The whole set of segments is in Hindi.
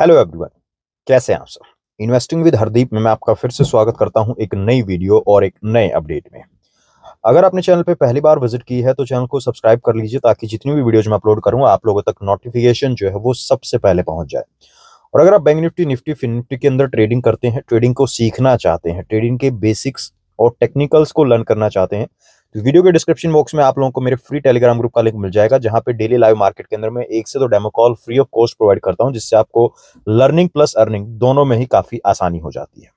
हेलो एवरीवन कैसे हैं आप सब इन्वेस्टिंग विद हरदीप में मैं आपका फिर से स्वागत करता हूं एक नई वीडियो और एक नए अपडेट में अगर आपने चैनल पे पहली बार विजिट की है तो चैनल को सब्सक्राइब कर लीजिए ताकि जितनी भी वीडियोज मैं अपलोड करूँ आप लोगों तक नोटिफिकेशन जो है वो सबसे पहले पहुंच जाए और अगर आप bank Nifty Nifty fin Nifty के अंदर ट्रेडिंग करते हैं ट्रेडिंग को सीखना चाहते हैं ट्रेडिंग के बेसिक्स और टेक्निकल्स को लर्न करना चाहते हैं वीडियो के डिस्क्रिप्शन बॉक्स में आप लोगों को मेरे फ्री टेलीग्राम ग्रुप का लिंक मिल जाएगा जहां पे डेली लाइव मार्केट के अंदर मैं एक से दो demo call free of cost provide करता हूं जिससे आपको लर्निंग प्लस अर्निंग दोनों में ही काफी आसानी हो जाती है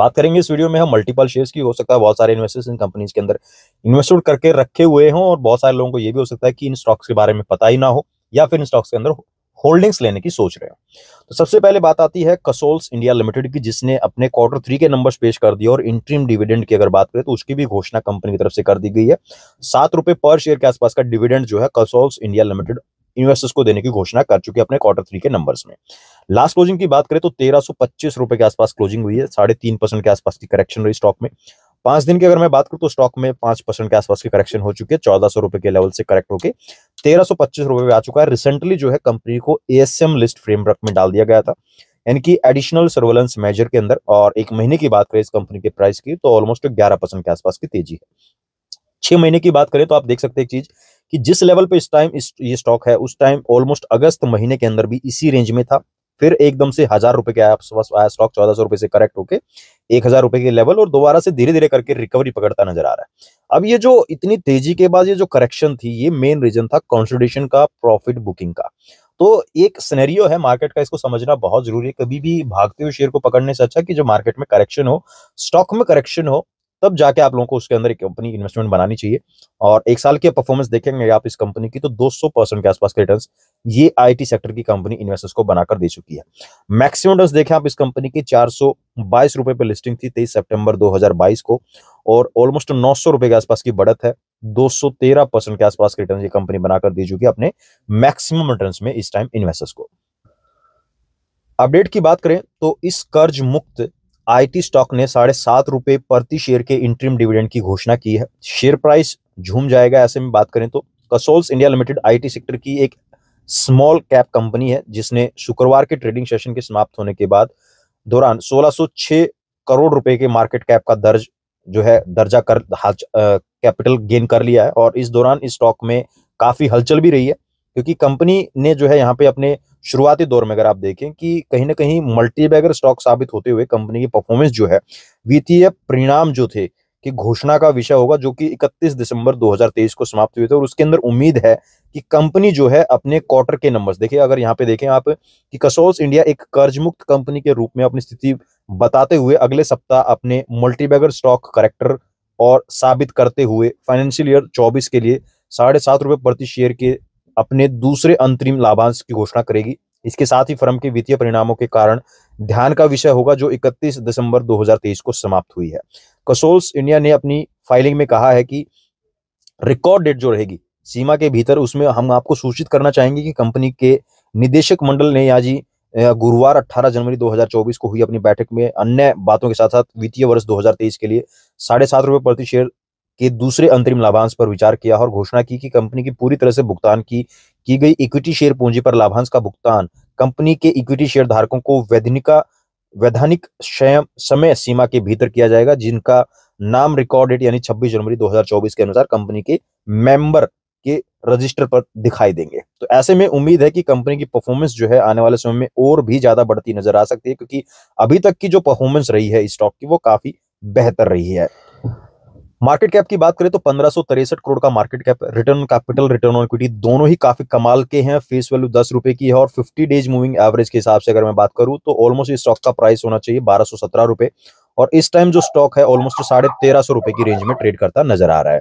बात करेंगे इस वीडियो में हम मल्टीपल शेयर्स की हो सकता है बहुत सारे इन्वेस्टर्स इन कंपनीज के अंदर इन्वेस्टमेंट करके रखे हुए हों और बहुत सारे लोगों को ये भी हो सकता है कि इन स्टॉक्स के बारे में पता ही ना हो या फिर इन स्टॉक्स के अंदर होल्डिंग्स लेने की सोच रहे हो तो सबसे पहले बात आती है कसोल्स इंडिया लिमिटेड की जिसने अपने क्वार्टर थ्री के नंबर्स पेश कर दिए और इंट्रीम डिविडेंड की अगर बात करें तो उसकी भी घोषणा कंपनी की तरफ से कर दी गई है सात रुपए पर शेयर के आसपास का डिविडेंड जो है कसोल्स इंडिया लिमिटेड इन्वेस्टर्स को देने की घोषणा कर चुकी है अपने क्वार्टर थ्री के नंबर्स में लास्ट क्लोजिंग की बात करें तो तेरह रुपए के आसपास क्लोजिंग हुई है साढ़े तीन परसेंट के आसपास की करेक्शन रही स्टॉक में पांच दिन की अगर मैं बात करूं तो स्टॉक में पांच परसेंट के आसपास की करेक्शन हो चुकी है चौदह सौ रुपए के लेवल से करेक्ट होकर तेरह सौ पच्चीस रुपए आ चुका है रिसेंटली जो है कंपनी को एएसएम लिस्ट फ्रेमवर्क में डाल दिया गया था यानी कि एडिशनल सर्वेलेंस मेजर के अंदर और एक महीने की बात करें इस कंपनी के प्राइस की तो ऑलमोस्ट ग्यारह परसेंट के आसपास की तेजी है छह महीने की बात करें तो आप देख सकते हैं एक चीज कि जिस लेवल पे इस टाइम इस ये स्टॉक है उस टाइम ऑलमोस्ट अगस्त महीने के अंदर भी इसी रेंज में था फिर एकदम से हजार रुपए के आसपास आया स्टॉक चौदह सौ रुपए से करेक्ट होके एक हजार रुपए के लेवल और दोबारा से धीरे धीरे करके रिकवरी पकड़ता नजर आ रहा है अब ये जो इतनी तेजी के बाद ये जो करेक्शन थी ये मेन रीजन था कॉन्सोलिडेशन का प्रॉफिट बुकिंग का तो एक सिनेरियो है मार्केट का इसको समझना बहुत जरूरी है कभी भी भागते हुए शेयर को पकड़ने से अच्छा कि जो मार्केट में करेक्शन हो स्टॉक में करेक्शन हो तब जाके आप लोगों को उसके अंदर एक कंपनी इन्वेस्टमेंट बनानी चाहिए और एक साल की परफॉर्मेंस देखेंगे आप इस कंपनी की तो 200 परसेंट के आसपास के रिटर्न ये आईटी सेक्टर की कंपनी इन्वेस्टर्स को बनाकर दे चुकी है मैक्सिमम रिटर्न देखें आप इस कंपनी की चार सौ पर लिस्टिंग थी तेईस सेप्टेम्बर दो को और ऑलमोस्ट नौ सौ के आसपास की बढ़त है दो के आसपास के रिटर्न ये कंपनी बनाकर दे चुकी है अपने मैक्सिमम रिटर्न में इस टाइम इन्वेस्टर्स को अपडेट की बात करें तो इस कर्ज मुक्त आईटी स्टॉक ने साढ़े सात रुपए प्रति शेयर के इंट्रीम डिविडेंड की घोषणा की है शेयर प्राइस झूम जाएगा ऐसे में बात करें तो कसोल्स इंडिया लिमिटेड आईटी सेक्टर की एक स्मॉल कैप कंपनी है जिसने शुक्रवार के ट्रेडिंग सेशन के समाप्त होने के बाद दौरान 1606 करोड़ रुपए के मार्केट कैप का दर्ज जो है दर्जा कर कैपिटल गेन कर लिया है और इस दौरान इस स्टॉक में काफी हलचल भी रही है क्योंकि कंपनी ने जो है यहाँ पे अपने शुरुआती दौर में अगर आप देखें कि कहीं ना कहीं मल्टीबैगर स्टॉक साबित होते हुए कंपनी की परफॉर्मेंस जो है वित्तीय परिणाम जो थे कि घोषणा का विषय होगा जो कि 31 दिसंबर 2023 को समाप्त हुए थे और उसके अंदर उम्मीद है कि कंपनी जो है अपने क्वार्टर के नंबर्स देखिए अगर यहाँ पे देखें आप कि कसोस इंडिया एक कर्ज मुक्त कंपनी के रूप में अपनी स्थिति बताते हुए अगले सप्ताह अपने मल्टीबैगर स्टॉक करेक्टर और साबित करते हुए फाइनेंशियल ईयर चौबीस के लिए साढ़े सात रुपये प्रति शेयर के अपने दूसरे अंतरिम लाभांश की घोषणा करेगी इसके साथ ही फर्म के वित्तीय परिणामों के कारण ध्यान का विषय होगा जो 31 दिसंबर 2023 को समाप्त हुई है कसोल्स इंडिया ने अपनी फाइलिंग में कहा है कि रिकॉर्ड डेट जो रहेगी सीमा के भीतर उसमें हम आपको सूचित करना चाहेंगे कि कंपनी के निदेशक मंडल ने आज ही गुरुवार 18 जनवरी 2024 को हुई अपनी बैठक में अन्य बातों के साथ साथ वित्तीय वर्ष 2023 के लिए साढ़े सात रुपये प्रति शेयर के दूसरे अंतरिम लाभांश पर विचार किया और घोषणा की कि कंपनी की पूरी तरह से भुगतान की की गई इक्विटी शेयर पूंजी पर लाभांश का भुगतान कंपनी के इक्विटी शेयर धारकों को वैधनिका वैधानिक समय सीमा के भीतर किया जाएगा जिनका नाम रिकॉर्डेड यानी 26 जनवरी 2024 के अनुसार कंपनी के मेंबर के रजिस्टर पर दिखाई देंगे तो ऐसे में उम्मीद है कि कंपनी की परफॉर्मेंस जो है आने वाले समय में और भी ज्यादा बढ़ती नजर आ सकती है क्योंकि अभी तक की जो परफॉर्मेंस रही है स्टॉक की वो काफी बेहतर रही है मार्केट कैप की बात करें तो पंद्रह करोड़ का market cap return capital return on equity दोनों ही काफी कमाल के हैं फेस वैल्यू दस रुपए की है और फिफ्टी डेज मूविंग एवरेज के हिसाब से अगर मैं बात करूं तो ऑलमोस्ट इस स्टॉक का प्राइस होना चाहिए बारह सौ सत्रह रुपए और इस टाइम जो स्टॉक है ऑलमोस्ट साढ़े तेरह सौ रुपए की रेंज में ट्रेड करता नजर आ रहा है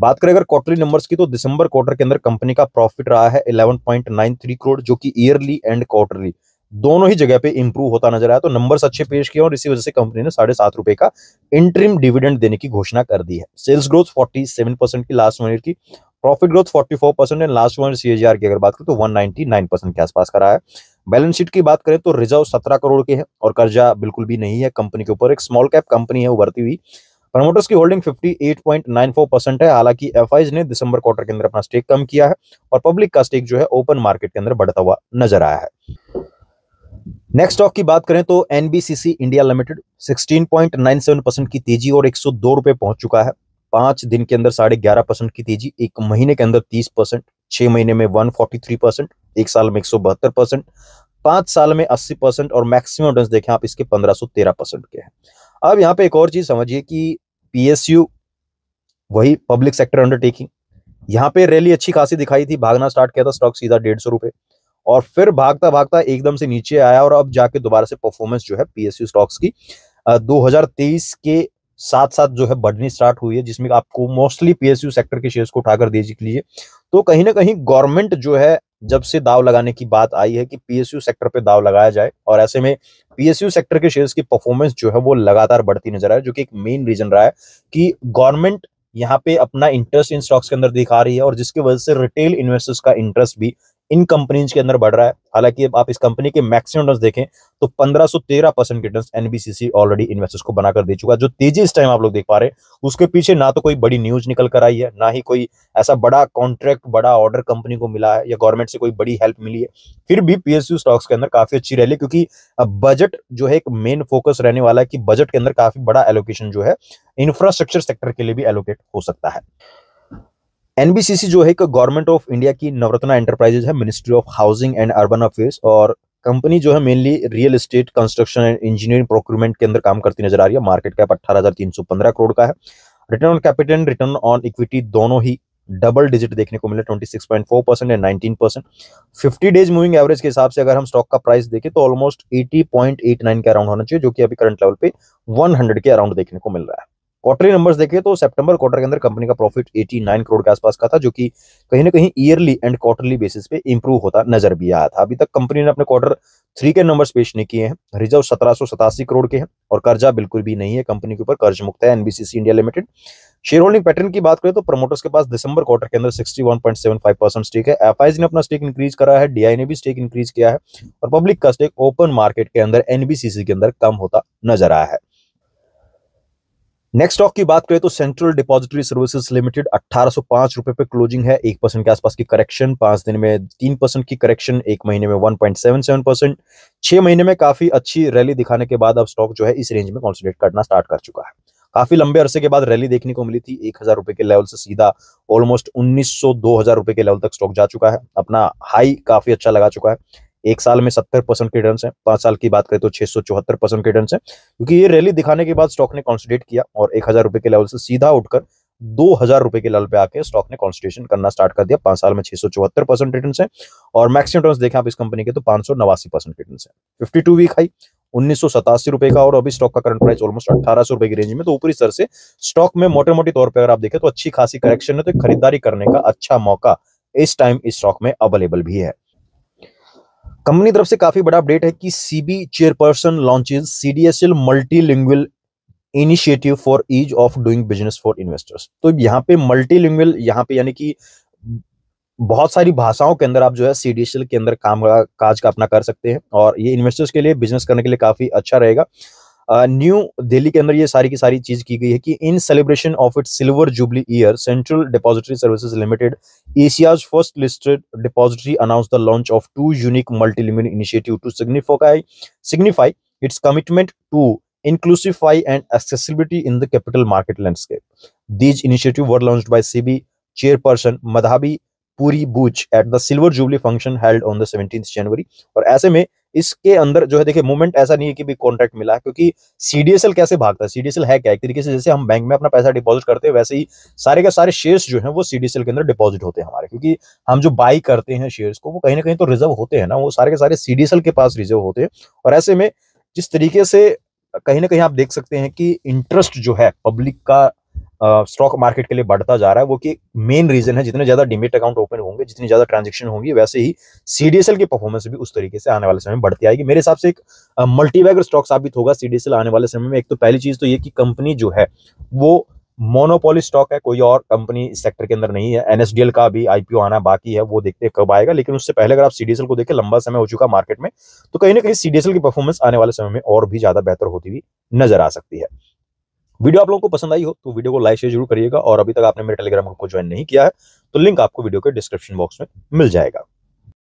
बात करें अगर क्वार्टरली नंबर्स की तो दिसंबर क्वार्टर के अंदर कंपनी का प्रॉफिट रहा है 11.93 करोड़ जो कि ईयरली एंड क्वार्टरली दोनों ही जगह पे इंप्रूव होता नजर आया तो नंबर्स अच्छे पेश किए और इसी वजह से कंपनी ने साढ़े सात रुपए का इंट्रीम डिविडेंड देने की घोषणा कर दी है सेल्स ग्रोथ 47 परसेंट की लास्ट वन ईयर की profit growth 44 percent and last one CAGR की अगर बात करें तो 199 परसेंट के आसपास करा है बैलेंस शीट की बात करें तो रिजर्व सत्रह करोड़ के है और कर्जा बिल्कुल भी नहीं है कंपनी के ऊपर एक स्मॉल कैप कंपनी है उभरती हुई प्रमोटर्स की होल्डिंग 58.94 परसेंट है हालांकि एफ ने दिसंबर क्वार्टर के अंदर अपना स्टेक कम किया है और पब्लिक का स्टेक जो है ओपन मार्केट के अंदर बढ़ता हुआ नजर आया है नेक्स्ट स्टॉक की बात करें तो एनबीसीसी इंडिया लिमिटेड 16.97 परसेंट की तेजी और एक रुपए पहुंच चुका है पांच दिन के अंदर साढ़े ग्यारह परसेंट की तेजी एक महीने के अंदर 30 परसेंट छह महीने में वन फोर्टी थ्री परसेंट एक साल में एक सौ बहत्तर परसेंट पांच साल में अस्सी परसेंट और मैक्सिमम डंस देखें आप इसके पंद्रह सौ तेरह परसेंट के हैं अब यहाँ पे एक और चीज समझिए कि पीएसयू वही पब्लिक सेक्टर अंडरटेकिंग यहाँ पे रैली अच्छी खासी दिखाई थी भागना स्टार्ट किया था स्टॉक सीधा डेढ़ सौ रुपए और फिर भागता भागता एकदम से नीचे आया और अब जाके दोबारा से परफॉर्मेंस जो है पीएसयू स्टॉक्स की दो के साथ साथ जो है बढ़नी स्टार्ट हुई है जिसमें आपको मोस्टली पीएसयू सेक्टर के शेयर्स को उठाकर देख लीजिए तो कहीं ना कहीं गवर्नमेंट जो है जब से दाव लगाने की बात आई है कि पीएसयू सेक्टर पे दाव लगाया जाए और ऐसे में पीएसयू सेक्टर के शेयर्स की परफॉर्मेंस जो है वो लगातार बढ़ती नजर आए जो कि एक मेन रीजन रहा है कि गवर्नमेंट यहाँ पे अपना इंटरेस्ट इन स्टॉक्स के अंदर दिखा रही है और जिसकी वजह से रिटेल इन्वेस्टर्स का इंटरेस्ट भी इन कंपनीज के अंदर बढ़ रहा है हालांकि आप इस कंपनी के मैक्सिमम रिटर्न देखें तो 1513 percent return NBCC already investors को बनाकर दे चुका है जो तेजी इस टाइम आप लोग देख पा रहे हैं उसके पीछे ना तो कोई बड़ी न्यूज निकल कर आई है ना ही कोई ऐसा बड़ा कॉन्ट्रैक्ट बड़ा ऑर्डर कंपनी को मिला है या गवर्नमेंट से कोई बड़ी हेल्प मिली है फिर भी पीएसयू स्टॉक्स के अंदर काफी अच्छी रैली क्योंकि बजट जो है एक मेन फोकस रहने वाला है कि बजट के अंदर काफी बड़ा एलोकेशन जो है इंफ्रास्ट्रक्चर सेक्टर के लिए भी एलोकेट हो सकता है एनबीसीसी जो है गवर्नमेंट ऑफ इंडिया की नवरत्ना एंटरप्राइजेज है ministry of housing and urban affairs और कंपनी जो है mainly real estate construction and engineering procurement के अंदर काम करती नजर आ रही है मार्केट कैप अट्ठारह करोड़ का है return on capital return on equity दोनों ही डबल डिजिट देखने को मिले 26.4 percent and 19 percent fifty days moving average के हिसाब से अगर हम स्टॉक का प्राइस देखें तो ऑलमोस्ट 80.89 के अराउंड होना चाहिए जो कि अभी करंट लेवल पे 100 के अराउंड देखने को मिल रहा है क्वार्टरली नंबर्स देखे तो सितंबर क्वार्टर के अंदर कंपनी का प्रॉफिट 89 करोड़ के आसपास का था जो कि कहीं ना कहीं ईयरली एंड क्वार्टरली बेसिस पे इंप्रूव होता नजर भी आया था अभी तक कंपनी ने अपने क्वार्टर थ्री के नंबर्स पेश नहीं किए हैं रिजर्व सत्रह करोड़ के हैं और कर्जा बिल्कुल भी नहीं है कंपनी के ऊपर कर्ज मुक्त है NBCC India limited share holding pattern की बात करें तो प्रमोटर्स के पास दिसंबर क्वार्टर के अंदर 61.75 परसेंट स्टेक है एफ ने अपना स्टेक इंक्रीज करा है डीआई ने भी स्टेक इंक्रीज किया है और पब्लिक का स्टेक ओपन मार्केट के अंदर एनबीसीसी के अंदर कम होता नजर आया है नेक्स्ट स्टॉक की बात करें तो सेंट्रल डिपॉजिटरी सर्विसेज लिमिटेड अठारह सौ पांच रुपए पे क्लोजिंग है एक परसेंट के आसपास की करेक्शन पांच दिन में तीन परसेंट की करेक्शन एक महीने में one point seven seven percent छह महीने में काफी अच्छी रैली दिखाने के बाद अब स्टॉक जो है इस रेंज में कॉन्सेंट्रेट करना स्टार्ट कर चुका है काफी लंबे अरसे के बाद रैली देखने को मिली थी एक हजार रुपए के लेवल से सीधा ऑलमोस्ट उन्नीस सौ दो हजार रुपए के लेवल तक स्टॉक जा चुका है अपना हाई काफी अच्छा लगा चुका है एक साल में सत्तर परसेंट की रिटर्न है पांच साल की बात करें तो छह सौ चौहत्तर परसेंट की रिटर्न है क्योंकि ये रैली दिखाने के बाद स्टॉक ने कॉन्सिडेट किया और एक हजार रुपए के लेवल से सीधा उठकर दो हजार रुपए के लेवल पे आके स्टॉक ने कॉन्स्टिट्यूशन करना स्टार्ट कर दिया पांच साल में छह सौ चौहत्तर परसेंट रिटर्न है और मैक्सिमम रिटर्न देखें आप इस कंपनी के तो पांच सौ नवासी परसेंट रिटर्न है फिफ्टी टू वीक हाई उन्नीस रुपए का और अभी स्टॉक का करंट प्राइस ऑलमोस्ट सौ रुपए की रेंज में तो ऊपरी स्तर से स्टॉक में मोटे मोटी तौर पर अगर आप देखें तो अच्छी खासी करेक्शन है तो खरीदारी करने का अच्छा मौका इस टाइम इस स्टॉक में अवेलेबल भी है कंपनी तरफ से काफी बड़ा अपडेट है कि SEBI chairperson launches CDSL multilingual initiative for ease of doing business for investors तो यहाँ पे मल्टीलिंगुअल यहाँ पे यानी कि बहुत सारी भाषाओं के अंदर आप जो है सीडीएसएल के अंदर काम काज का अपना कर सकते हैं और ये इन्वेस्टर्स के लिए बिजनेस करने के लिए काफी अच्छा रहेगा न्यू दिल्ली के अंदर ये सारी की सारी चीज की गई है कि in celebration of it silver jubilee year central depository services limited Asia's first listed depository announce the launch of two unique multi initiative to signify signify its commitment to inclusivity and accessibility in the capital market landscape these initiative were launch by SEBI chairperson Madhabi Puri Buch at the silver jubilee function held on the seventeen January और ऐसे में इसके अंदर जो है देखिए मूवमेंट ऐसा नहीं है कि भी कॉन्ट्रैक्ट मिला क्योंकि सीडीएसएल कैसे भागता है सीडीएसएल है क्या एक तरीके से जैसे हम बैंक में अपना पैसा डिपॉजिट करते हैं वैसे ही सारे के सारे शेयर्स जो है वो सीडीएसएल के अंदर डिपॉजिट होते हैं हमारे क्योंकि हम जो बाई करते हैं शेयर्स को वो कहीं ना कहीं तो रिजर्व होते हैं ना वो सारे के सारे सीडीएसएल के पास रिजर्व होते हैं और ऐसे में जिस तरीके से कहीं ना कहीं आप देख सकते हैं कि इंटरेस्ट जो है पब्लिक का स्टॉक मार्केट के लिए बढ़ता जा रहा है वो कि मेन रीजन है जितने ज्यादा डिमिट अकाउंट ओपन होंगे जितनी ज्यादा ट्रांजेक्शन होंगी वैसे ही सीडीएसएल की परफॉर्मेंस भी उस तरीके से आने वाले समय में बढ़ती आएगी मेरे हिसाब से एक मल्टीबैगर स्टॉक साबित होगा सीडीएसएल आने वाले समय में एक तो पहली चीज तो ये की कंपनी जो है वो मोनोपोली स्टॉक है कोई और कंपनी इस सेक्टर के अंदर नहीं है एनएसडीएल का भी आईपीओ आना बाकी है वो देखते हैं कब आएगा लेकिन उससे पहले अगर आप सीडीएसएल को देखें लंबा समय हो चुका मार्केट में तो कहीं ना कहीं सीडीएसएल की परफॉर्मेंस आने वाले समय में और भी ज्यादा बेहतर होती हुई नजर आ सकती है वीडियो आप लोगों को पसंद आई हो तो वीडियो को लाइक शेयर जरूर करिएगा और अभी तक आपने मेरे टेलीग्राम ग्रुप को ज्वाइन नहीं किया है तो लिंक आपको वीडियो के डिस्क्रिप्शन बॉक्स में मिल जाएगा